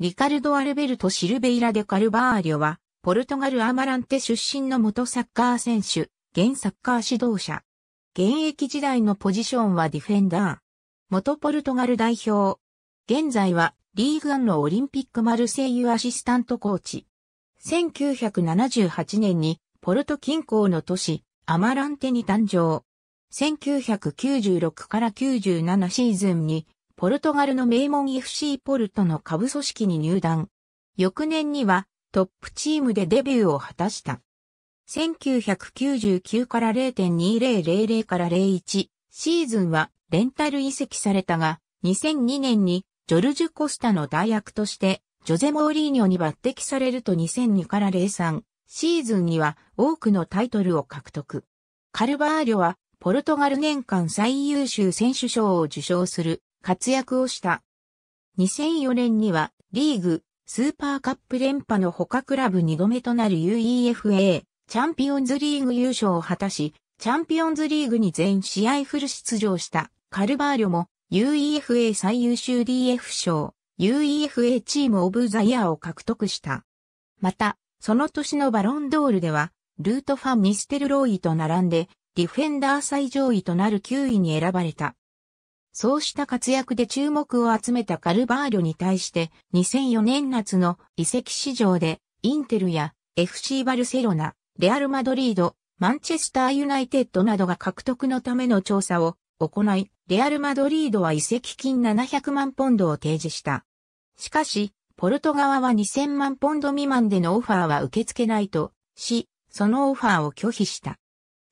リカルド・アルベルト・シルベイラ・デ・カルバーリョは、ポルトガル・アマランテ出身の元サッカー選手、現サッカー指導者。現役時代のポジションはディフェンダー。元ポルトガル代表。現在は、リーグアンのオリンピックマルセイユアシスタントコーチ。1978年に、ポルト近郊の都市、アマランテに誕生。1996から97シーズンにポルトガルの名門 FC ポルトの下部組織に入団。翌年にはトップチームでデビューを果たした。1999から0.2000から01シーズンはレンタル移籍されたが、2002年にジョルジュ・コスタの代役としてジョゼ・モーリーニョに抜擢されると2002から03シーズンには多くのタイトルを獲得。カルバーリョはポルトガル年間最優秀選手賞を受賞する活躍をした。2004年にはリーグスーパーカップ連覇の他クラブ2度目となる UEFA チャンピオンズリーグ優勝を果たし、チャンピオンズリーグに全試合フル出場したカルバーリョも UEFA 最優秀 DF 賞、UEFA チームオブザイヤーを獲得した。また、その年のバロンドールでは、ルートファン・ミステルローイと並んで、ディフェンダー最上位となる9位に選ばれた。そうした活躍で注目を集めたカルバーリョに対して2004年夏の移籍市場でインテルや FC バルセロナ、レアルマドリード、マンチェスターユナイテッドなどが獲得のための調査を行い、レアルマドリードは移籍金700万ポンドを提示した。しかし、ポルト側は2000万ポンド未満でのオファーは受け付けないとし、そのオファーを拒否した。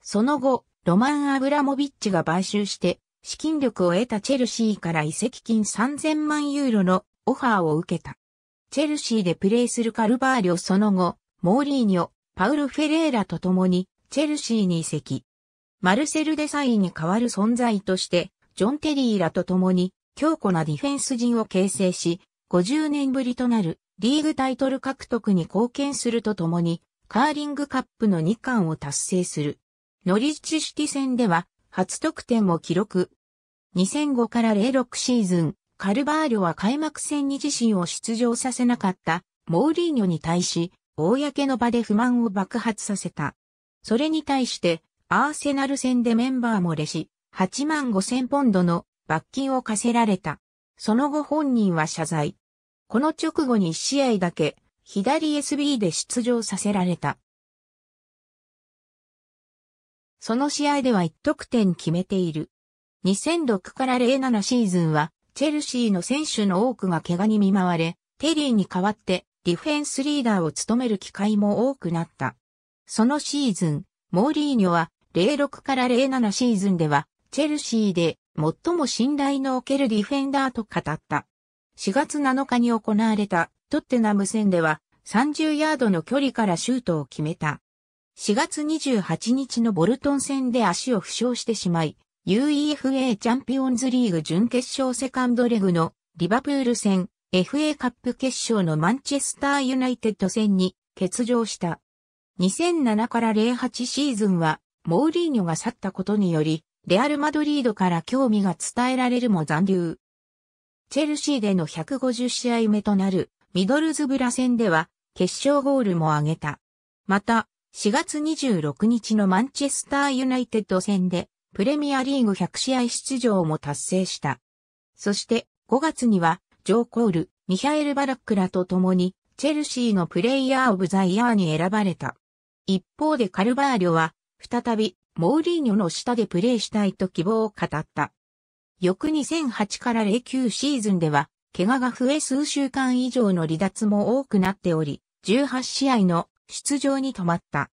その後、ロマン・アブラモビッチが買収して資金力を得たチェルシーから移籍金3000万ユーロのオファーを受けた。チェルシーでプレーするカルバーリョその後、モーリーニョ、パウル・フェレーラと共にチェルシーに移籍。マルセル・デサイに代わる存在として、ジョン・テリーらと共に強固なディフェンス陣を形成し、50年ぶりとなるリーグタイトル獲得に貢献するとともに、カーリングカップの2冠を達成する。ノリッチシティ戦では、初得点を記録、2005から06シーズン、カルバーリョは開幕戦に自身を出場させなかったモーリーニョに対し、公の場で不満を爆発させた。それに対して、アーセナル戦でメンバー漏れし、8万5千ポンドの罰金を課せられた。その後本人は謝罪。この直後に1試合だけ、左 SB で出場させられた。その試合では1得点決めている。2006から07シーズンは、チェルシーの選手の多くが怪我に見舞われ、テリーに代わってディフェンスリーダーを務める機会も多くなった。そのシーズン、モーリーニョは06から07シーズンでは、チェルシーで最も信頼のおけるディフェンダーと語った。4月7日に行われたトッテナム戦では30ヤードの距離からシュートを決めた。4月28日のボルトン戦で足を負傷してしまい、UEFA チャンピオンズリーグ準決勝セカンドレグのリバプール戦 FA カップ決勝のマンチェスターユナイテッド戦に欠場した。2007から08シーズンはモーリーニョが去ったことによりレアル・マドリードから興味が伝えられるも残留。チェルシーでの150試合目となるミドルズブラ戦では決勝ゴールも挙げた。また、4月26日のマンチェスターユナイテッド戦でプレミアリーグ100試合出場も達成した。そして5月にはジョー・コール、ミハエル・バラックらと共にチェルシーのプレイヤー・オブ・ザ・イヤーに選ばれた。一方でカルバーリョは再びモーリーニョの下でプレーしたいと希望を語った。翌2008から09シーズンでは、怪我が増え数週間以上の離脱も多くなっており、18試合の出場に止まった。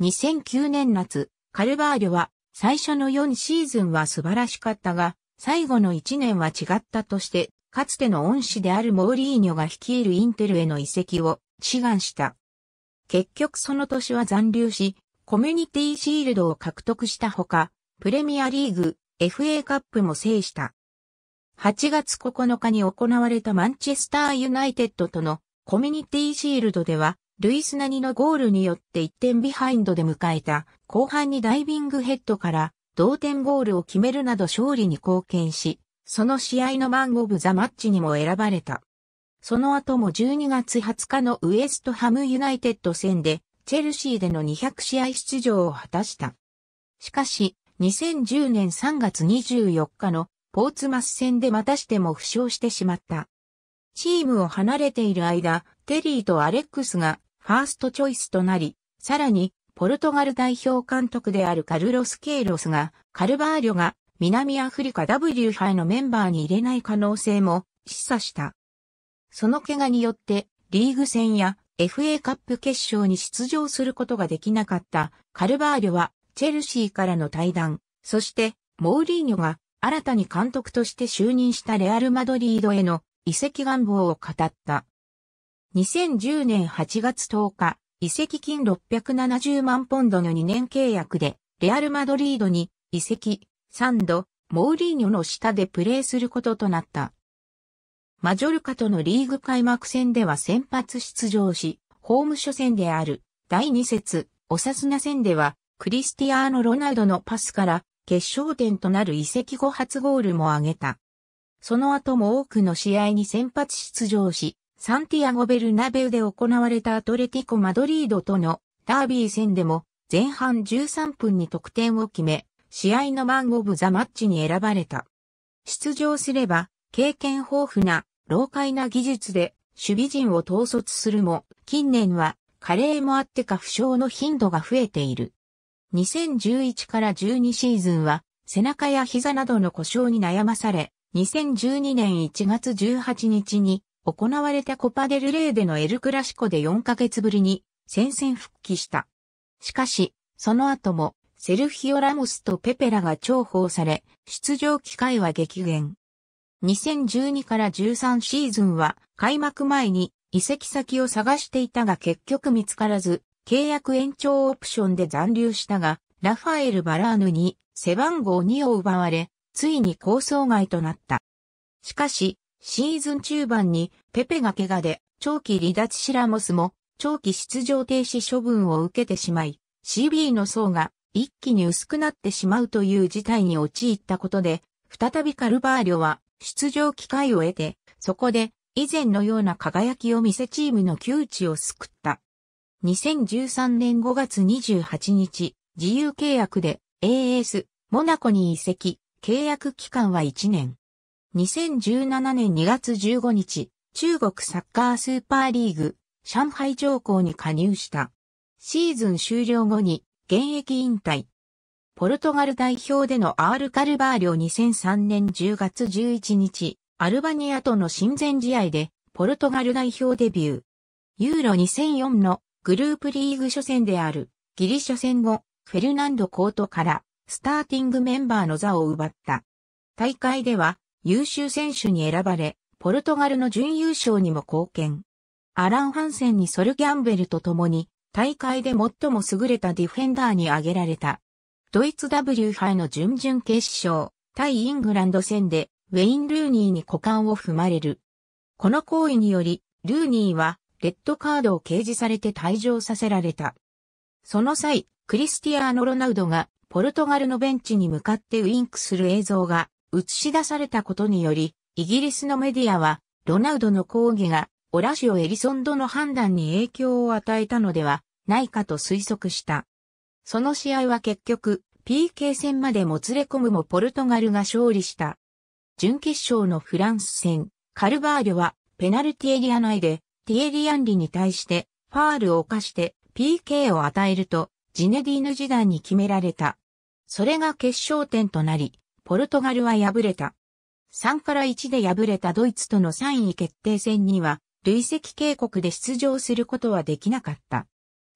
2009年夏、カルバーリョは最初の4シーズンは素晴らしかったが、最後の1年は違ったとして、かつての恩師であるモーリーニョが率いるインテルへの移籍を志願した。結局その年は残留し、コミュニティシールドを獲得したほか、プレミアリーグ、FA カップも制した。8月9日に行われたマンチェスターユナイテッドとのコミュニティシールドではルイスナニのゴールによって1点ビハインドで迎えた後半にダイビングヘッドから同点ゴールを決めるなど勝利に貢献し、その試合のマン・オブ・ザ・マッチにも選ばれた。その後も12月20日のウエストハムユナイテッド戦で、チェルシーでの200試合出場を果たした。しかし、2010年3月24日のポーツマス戦でまたしても負傷してしまった。チームを離れている間、テリーとアレックスがファーストチョイスとなり、さらに、ポルトガル代表監督であるカルロス・ケイロスが、カルバーリョが南アフリカ W 杯のメンバーに入れない可能性も示唆した。その怪我によって、リーグ戦や FA カップ決勝に出場することができなかったカルバーリョは、チェルシーからの対談、そしてモーリーニョが新たに監督として就任したレアル・マドリードへの移籍願望を語った。2010年8月10日、移籍金670万ポンドの2年契約で、レアル・マドリードに移籍、ンド、モーリーニョの下でプレーすることとなった。マジョルカとのリーグ開幕戦では先発出場し、ホーム初戦である第2節、オサスナ戦では、クリスティアーノ・ロナウドのパスから決勝点となる移籍後初ゴールも挙げた。その後も多くの試合に先発出場し、サンティアゴ・ベルナベウで行われたアトレティコ・マドリードとのダービー戦でも前半13分に得点を決め、試合のマン・オブ・ザ・マッチに選ばれた。出場すれば、経験豊富な、老快な技術で、守備陣を統率するも、近年は、加齢もあってか負傷の頻度が増えている。2011から12シーズンは、背中や膝などの故障に悩まされ、2012年1月18日に行われたコパデルレーでのエルクラシコで4ヶ月ぶりに戦線復帰した。しかし、その後もセルヒオ・ラモスとペペラが重宝され、出場機会は激減。2012から13シーズンは開幕前に移籍先を探していたが結局見つからず、契約延長オプションで残留したが、ラファエル・バラーヌに背番号2を奪われ、ついに構想外となった。しかし、シーズン中盤にペペが怪我で長期離脱シラモスも長期出場停止処分を受けてしまい、CB の層が一気に薄くなってしまうという事態に陥ったことで、再びカルバーリョは出場機会を得て、そこで以前のような輝きを見せチームの窮地を救った。2013年5月28日、自由契約で AS モナコに移籍、契約期間は1年。2017年2月15日、中国サッカースーパーリーグ、上海上皇に加入した。シーズン終了後に現役引退。ポルトガル代表でのアール・カルバーリョ2003年10月11日、アルバニアとの親善試合で、ポルトガル代表デビュー。ユーロ2004のグループリーグ初戦であるギリシャ戦後、フェルナンド・コートからスターティングメンバーの座を奪った。大会では優秀選手に選ばれ、ポルトガルの準優勝にも貢献。アラン・ハンセンにソル・ギャンベルと共に、大会で最も優れたディフェンダーに挙げられた。ドイツ W 杯の準々決勝、対イングランド戦で、ウェイン・ルーニーに股間を踏まれる。この行為により、ルーニーは、レッドカードを掲示されて退場させられた。その際、クリスティアーノ・ロナウドが、ポルトガルのベンチに向かってウィンクする映像が映し出されたことにより、イギリスのメディアは、ロナウドの抗議が、オラシオ・エリソンドの判断に影響を与えたのではないかと推測した。その試合は結局、PK 戦までもつれ込むもポルトガルが勝利した。準決勝のフランス戦、カルバーリョは、ペナルティエリア内で、ティエリアンリに対して、ファールを犯して、PK を与えると、ジネディーヌ時代に決められた。それが決勝点となり、ポルトガルは敗れた。3から1で敗れたドイツとの3位決定戦には、累積警告で出場することはできなかった。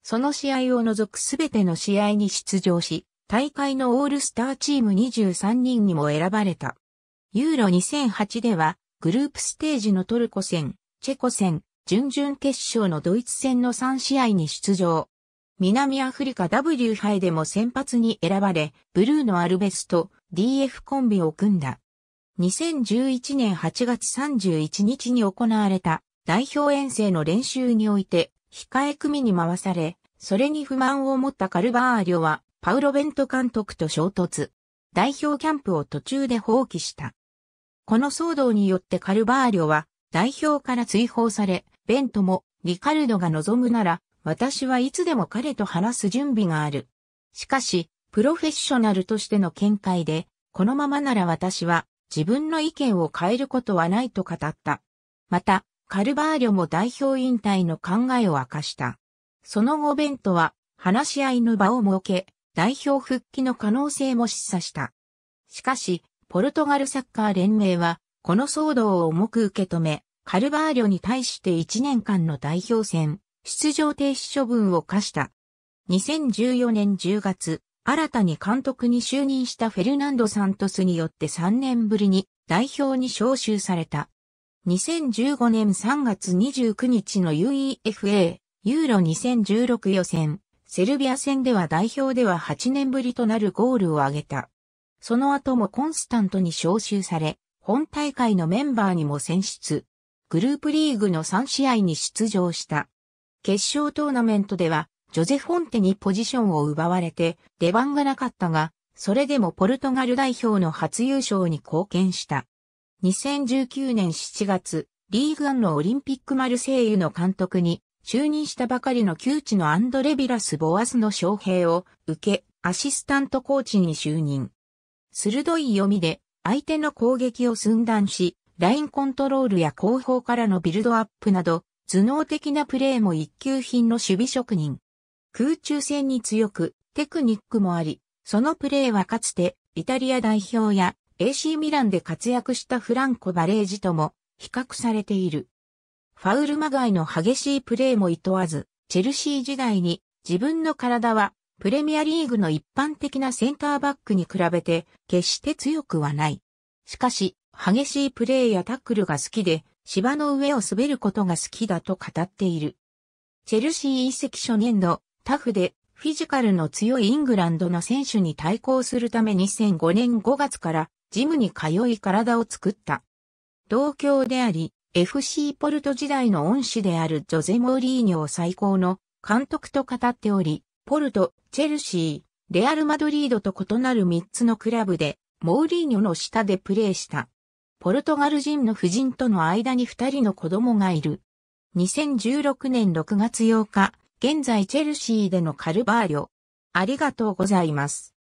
その試合を除くすべての試合に出場し、大会のオールスターチーム23人にも選ばれた。ユーロ2008では、グループステージのトルコ戦、チェコ戦、準々決勝のドイツ戦の3試合に出場。南アフリカ W 杯でも先発に選ばれ、ブルーのアルベスト、DF コンビを組んだ。2011年8月31日に行われた代表遠征の練習において、控え組に回され、それに不満を持ったカルバーリョは、パウロベント監督と衝突。代表キャンプを途中で放棄した。この騒動によってカルバーリョは、代表から追放され、ベントも、リカルドが望むなら、私はいつでも彼と話す準備がある。しかし、プロフェッショナルとしての見解で、このままなら私は自分の意見を変えることはないと語った。また、カルバーリョも代表引退の考えを明かした。その後ベントは話し合いの場を設け、代表復帰の可能性も示唆した。しかし、ポルトガルサッカー連盟は、この騒動を重く受け止め、カルバーリョに対して1年間の代表戦、出場停止処分を課した。2014年10月、新たに監督に就任したフェルナンド・サントスによって3年ぶりに代表に招集された。2015年3月29日の UEFA ユーロ2016予選、セルビア戦では代表では8年ぶりとなるゴールを挙げた。その後もコンスタントに招集され、本大会のメンバーにも選出。グループリーグの3試合に出場した。決勝トーナメントではジョゼ・フォンテにポジションを奪われて出番がなかったが、それでもポルトガル代表の初優勝に貢献した。2019年7月、リーグアンのオリンピックマルセイユの監督に就任したばかりの旧知のアンドレ・ビラス・ボアスの将兵を受け、アシスタントコーチに就任。鋭い読みで相手の攻撃を寸断し、ラインコントロールや後方からのビルドアップなど、頭脳的なプレーも一級品の守備職人。空中戦に強く、テクニックもあり、そのプレーはかつて、イタリア代表や AC ミランで活躍したフランコ・バレージとも比較されている。ファウルまがいの激しいプレーも厭わず、チェルシー時代に自分の体はプレミアリーグの一般的なセンターバックに比べて決して強くはない。しかし、激しいプレーやタックルが好きで、芝の上を滑ることが好きだと語っている。チェルシー遺跡初年度、タフでフィジカルの強いイングランドの選手に対抗するため2005年5月からジムに通い体を作った。同郷であり、FC ポルト時代の恩師であるジョゼ・モーリーニョを最高の監督と語っており、ポルト、チェルシー、レアル・マドリードと異なる3つのクラブで、モーリーニョの下でプレーした。ポルトガル人の夫人との間に2人の子供がいる。2016年6月8日、現在チェルシーでのカルバーリョ。ありがとうございます。